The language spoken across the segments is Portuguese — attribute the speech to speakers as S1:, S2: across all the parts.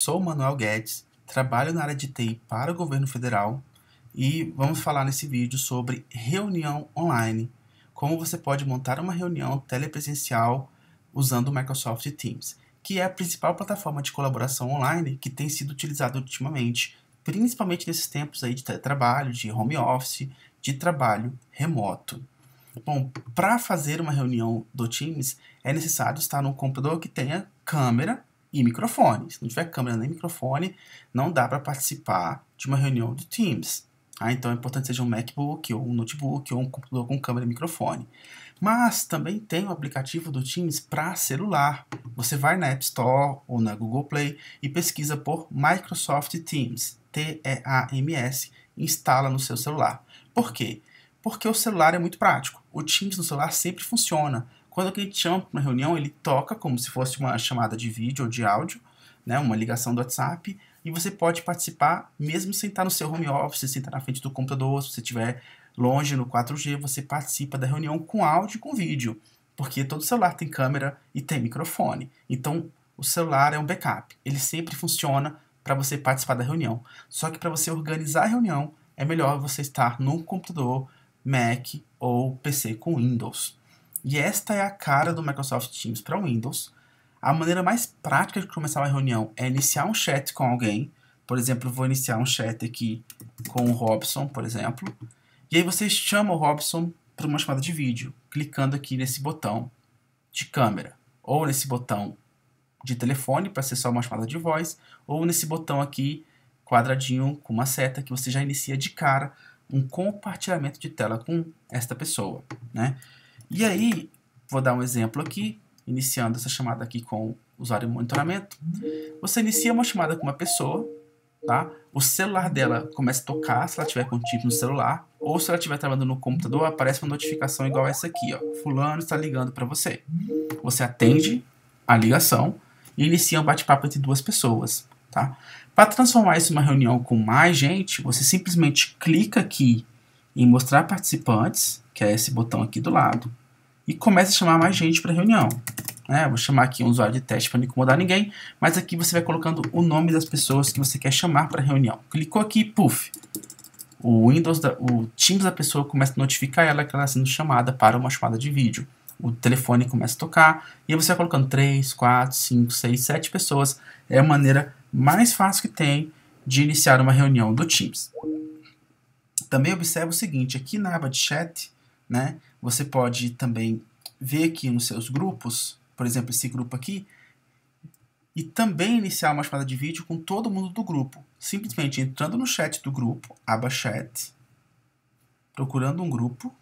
S1: Sou Manuel Guedes, trabalho na área de TI para o governo federal e vamos falar nesse vídeo sobre reunião online, como você pode montar uma reunião telepresencial usando o Microsoft Teams, que é a principal plataforma de colaboração online que tem sido utilizada ultimamente, principalmente nesses tempos aí de trabalho, de home office, de trabalho remoto. Bom, para fazer uma reunião do Teams é necessário estar num computador que tenha câmera e microfone. Se não tiver câmera nem microfone, não dá para participar de uma reunião do Teams. Ah, então é importante que seja um MacBook ou um notebook ou um computador com câmera e microfone. Mas também tem o aplicativo do Teams para celular. Você vai na App Store ou na Google Play e pesquisa por Microsoft Teams, T-E-A-M-S, instala no seu celular. Por quê? Porque o celular é muito prático. O Teams no celular sempre funciona. Quando o cliente chama para uma reunião, ele toca como se fosse uma chamada de vídeo ou de áudio, né, uma ligação do WhatsApp, e você pode participar mesmo sem estar no seu home office, sem estar na frente do computador, se você estiver longe no 4G, você participa da reunião com áudio e com vídeo, porque todo celular tem câmera e tem microfone. Então, o celular é um backup, ele sempre funciona para você participar da reunião. Só que para você organizar a reunião, é melhor você estar no computador Mac ou PC com Windows. E esta é a cara do Microsoft Teams para Windows. A maneira mais prática de começar uma reunião é iniciar um chat com alguém. Por exemplo, vou iniciar um chat aqui com o Robson, por exemplo. E aí você chama o Robson para uma chamada de vídeo, clicando aqui nesse botão de câmera, ou nesse botão de telefone para ser só uma chamada de voz, ou nesse botão aqui quadradinho com uma seta que você já inicia de cara um compartilhamento de tela com esta pessoa, né? E aí, vou dar um exemplo aqui, iniciando essa chamada aqui com usuário monitoramento. Você inicia uma chamada com uma pessoa, tá? O celular dela começa a tocar, se ela tiver com o no celular, ou se ela estiver trabalhando no computador, aparece uma notificação igual essa aqui, ó. Fulano está ligando para você. Você atende a ligação e inicia um bate-papo entre duas pessoas, tá? Para transformar isso em uma reunião com mais gente, você simplesmente clica aqui em mostrar participantes, que é esse botão aqui do lado, e começa a chamar mais gente para a reunião. É, vou chamar aqui um usuário de teste para não incomodar ninguém, mas aqui você vai colocando o nome das pessoas que você quer chamar para a reunião. Clicou aqui, puf, o Windows, da, o Teams da pessoa começa a notificar ela que ela está sendo chamada para uma chamada de vídeo. O telefone começa a tocar e você vai colocando 3, 4, 5, 6, 7 pessoas. É a maneira mais fácil que tem de iniciar uma reunião do Teams também observa o seguinte, aqui na aba de chat, né, você pode também ver aqui nos seus grupos, por exemplo, esse grupo aqui, e também iniciar uma chamada de vídeo com todo mundo do grupo. Simplesmente entrando no chat do grupo, aba chat, procurando um grupo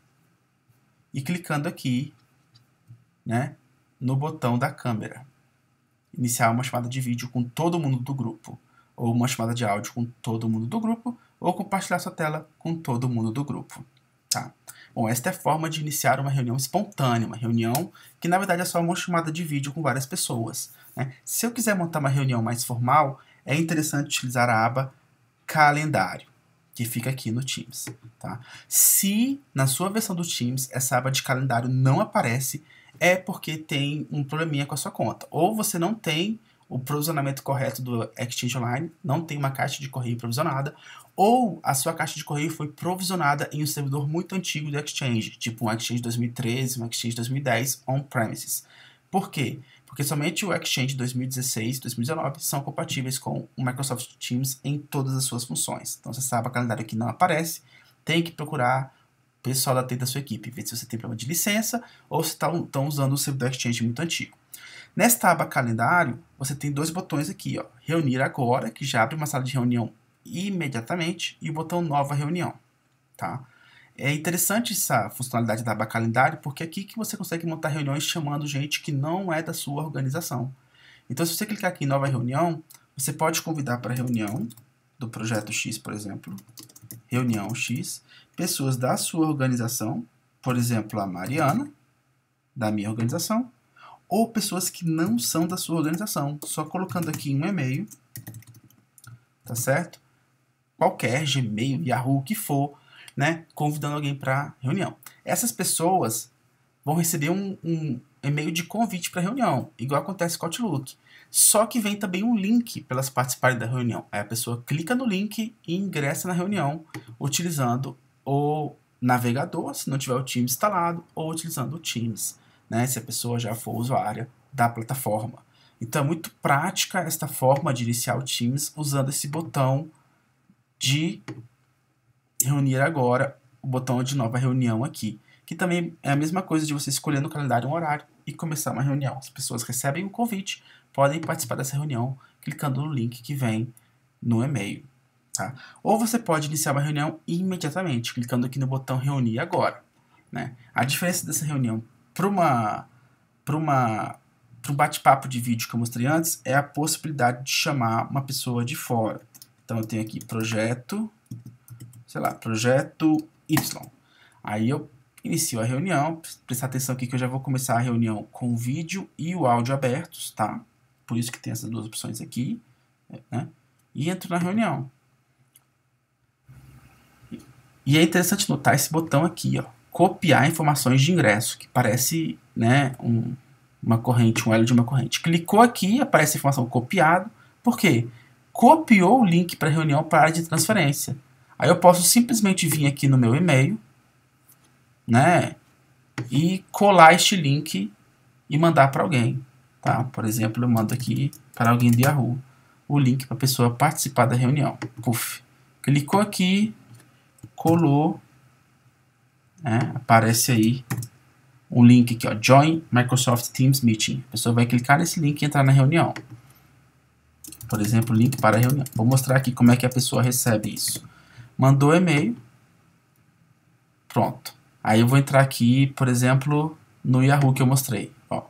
S1: e clicando aqui, né, no botão da câmera. Iniciar uma chamada de vídeo com todo mundo do grupo ou uma chamada de áudio com todo mundo do grupo ou compartilhar sua tela com todo mundo do grupo. Tá? Bom, esta é a forma de iniciar uma reunião espontânea, uma reunião que na verdade é só uma chamada de vídeo com várias pessoas. Né? Se eu quiser montar uma reunião mais formal, é interessante utilizar a aba Calendário, que fica aqui no Teams. Tá? Se na sua versão do Teams essa aba de calendário não aparece, é porque tem um probleminha com a sua conta. Ou você não tem o provisionamento correto do Exchange Online, não tem uma caixa de correio provisionada, ou a sua caixa de correio foi provisionada em um servidor muito antigo do Exchange, tipo um Exchange 2013, um Exchange 2010 on-premises. Por quê? Porque somente o Exchange 2016 e 2019 são compatíveis com o Microsoft Teams em todas as suas funções. Então você sabe, a calendário aqui não aparece, tem que procurar o pessoal da, da sua equipe, ver se você tem problema de licença ou se estão tá, usando o servidor Exchange muito antigo. Nesta aba calendário, você tem dois botões aqui, ó, reunir agora, que já abre uma sala de reunião imediatamente, e o botão nova reunião, tá? É interessante essa funcionalidade da aba calendário, porque é aqui que você consegue montar reuniões chamando gente que não é da sua organização. Então, se você clicar aqui em nova reunião, você pode convidar para reunião do projeto X, por exemplo, reunião X, pessoas da sua organização, por exemplo, a Mariana, da minha organização, ou pessoas que não são da sua organização. Só colocando aqui um e-mail, tá certo? Qualquer Gmail, Yahoo, que for, né? Convidando alguém para reunião. Essas pessoas vão receber um, um e-mail de convite para reunião, igual acontece com o Outlook. Só que vem também um link para elas participarem da reunião. Aí a pessoa clica no link e ingressa na reunião utilizando o navegador, se não tiver o Teams instalado, ou utilizando o Teams né, se a pessoa já for usuária da plataforma. Então é muito prática esta forma de iniciar o Teams usando esse botão de reunir agora, o botão de nova reunião aqui, que também é a mesma coisa de você escolher no calendário um horário e começar uma reunião. As pessoas recebem o convite, podem participar dessa reunião clicando no link que vem no e-mail. Tá? Ou você pode iniciar uma reunião imediatamente, clicando aqui no botão reunir agora. Né? A diferença dessa reunião para uma para uma para um bate-papo de vídeo que eu mostrei antes é a possibilidade de chamar uma pessoa de fora. Então eu tenho aqui projeto, sei lá, projeto Y. Aí eu inicio a reunião, prestar atenção aqui que eu já vou começar a reunião com o vídeo e o áudio abertos, tá? Por isso que tem essas duas opções aqui, né? E entro na reunião. E é interessante notar esse botão aqui, ó copiar informações de ingresso, que parece né, um, uma corrente, um elo de uma corrente. Clicou aqui, aparece a informação copiado. Por quê? Copiou o link para reunião para a área de transferência. Aí eu posso simplesmente vir aqui no meu e-mail, né, e colar este link e mandar para alguém, tá? Por exemplo, eu mando aqui para alguém do Yahoo o link para a pessoa participar da reunião. Puf. Clicou aqui, colou né? aparece aí o link aqui, ó, Join Microsoft Teams Meeting. A pessoa vai clicar nesse link e entrar na reunião. Por exemplo, link para reunião. Vou mostrar aqui como é que a pessoa recebe isso. Mandou e-mail. Pronto. Aí eu vou entrar aqui, por exemplo, no Yahoo que eu mostrei. Ó.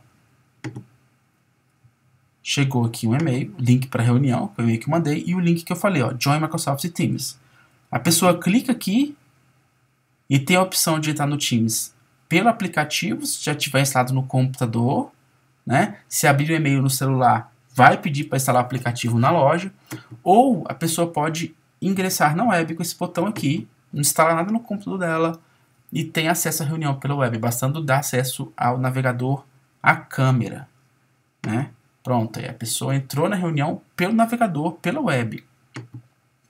S1: Chegou aqui um e-mail, link para reunião, o e-mail que eu mandei, e o link que eu falei, ó, Join Microsoft Teams. A pessoa clica aqui e tem a opção de entrar no Teams pelo aplicativo, se já tiver instalado no computador, né? Se abrir o e-mail no celular, vai pedir para instalar o aplicativo na loja, ou a pessoa pode ingressar na web com esse botão aqui, não instala nada no computador dela e tem acesso à reunião pela web, bastando dar acesso ao navegador à câmera, né? Pronto, aí a pessoa entrou na reunião pelo navegador, pela web.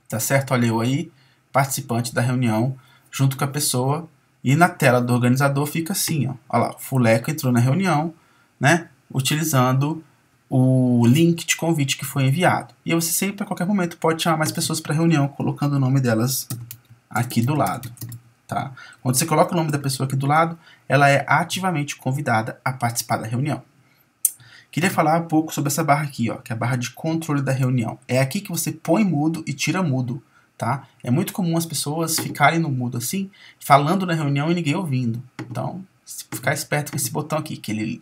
S1: Tá certo? Olha eu aí, participante da reunião junto com a pessoa e na tela do organizador fica assim, ó. Olha lá, fuleca entrou na reunião, né? Utilizando o link de convite que foi enviado. E você sempre, a qualquer momento, pode chamar mais pessoas para reunião, colocando o nome delas aqui do lado. Tá? Quando você coloca o nome da pessoa aqui do lado, ela é ativamente convidada a participar da reunião. Queria falar um pouco sobre essa barra aqui, ó, que é a barra de controle da reunião. É aqui que você põe mudo e tira mudo tá? É muito comum as pessoas ficarem no mudo assim, falando na reunião e ninguém ouvindo. Então, ficar esperto com esse botão aqui, que ele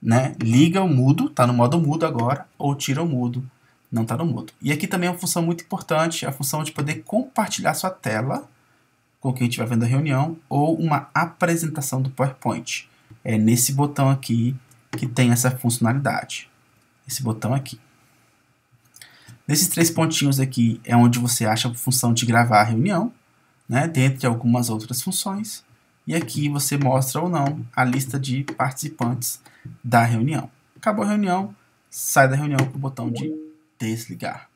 S1: né, liga o mudo, tá no modo mudo agora, ou tira o mudo, não tá no mudo. E aqui também é uma função muito importante, é a função de poder compartilhar sua tela com quem estiver vendo a reunião, ou uma apresentação do PowerPoint. É nesse botão aqui que tem essa funcionalidade. Esse botão aqui. Nesses três pontinhos aqui é onde você acha a função de gravar a reunião, né, dentre algumas outras funções. E aqui você mostra ou não a lista de participantes da reunião. Acabou a reunião, sai da reunião com o botão de desligar.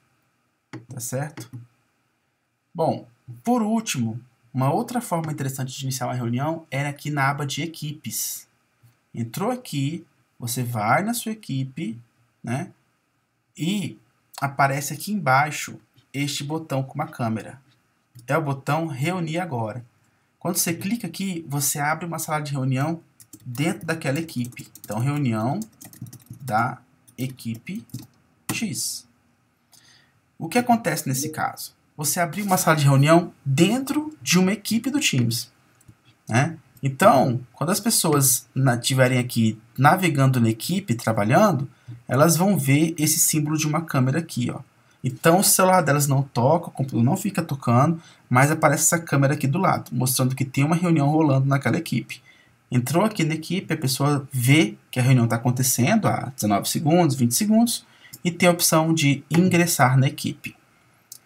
S1: Tá certo? Bom, por último, uma outra forma interessante de iniciar uma reunião é aqui na aba de equipes. Entrou aqui, você vai na sua equipe, né? E aparece aqui embaixo este botão com uma câmera. É o botão Reunir Agora. Quando você clica aqui, você abre uma sala de reunião dentro daquela equipe. Então, reunião da equipe X. O que acontece nesse caso? Você abriu uma sala de reunião dentro de uma equipe do Teams. Né? Então, quando as pessoas estiverem aqui navegando na equipe, trabalhando, elas vão ver esse símbolo de uma câmera aqui, ó. Então, o celular delas não toca, o computador não fica tocando, mas aparece essa câmera aqui do lado, mostrando que tem uma reunião rolando naquela equipe. Entrou aqui na equipe, a pessoa vê que a reunião está acontecendo há 19 segundos, 20 segundos, e tem a opção de ingressar na equipe.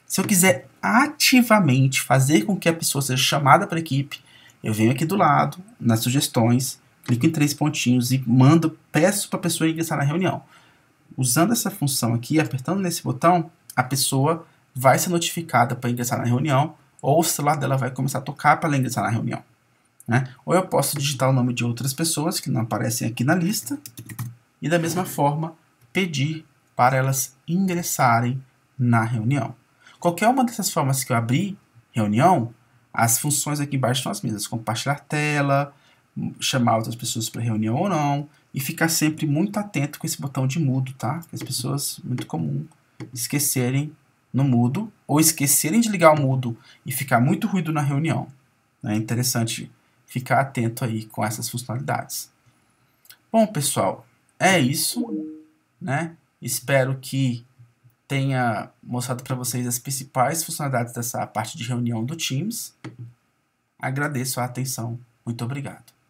S1: Se eu quiser ativamente fazer com que a pessoa seja chamada para a equipe, eu venho aqui do lado, nas sugestões, clico em três pontinhos e mando, peço para a pessoa ingressar na reunião. Usando essa função aqui, apertando nesse botão, a pessoa vai ser notificada para ingressar na reunião ou o celular dela vai começar a tocar para ela ingressar na reunião. Né? Ou eu posso digitar o nome de outras pessoas que não aparecem aqui na lista e da mesma forma pedir para elas ingressarem na reunião. Qualquer uma dessas formas que eu abrir reunião, as funções aqui embaixo são as mesmas, compartilhar tela, chamar outras pessoas para reunião ou não, e ficar sempre muito atento com esse botão de mudo, tá? As pessoas, muito comum, esquecerem no mudo, ou esquecerem de ligar o mudo e ficar muito ruído na reunião. Né? É interessante ficar atento aí com essas funcionalidades. Bom, pessoal, é isso, né? Espero que tenha mostrado para vocês as principais funcionalidades dessa parte de reunião do Teams. Agradeço a atenção. Muito obrigado.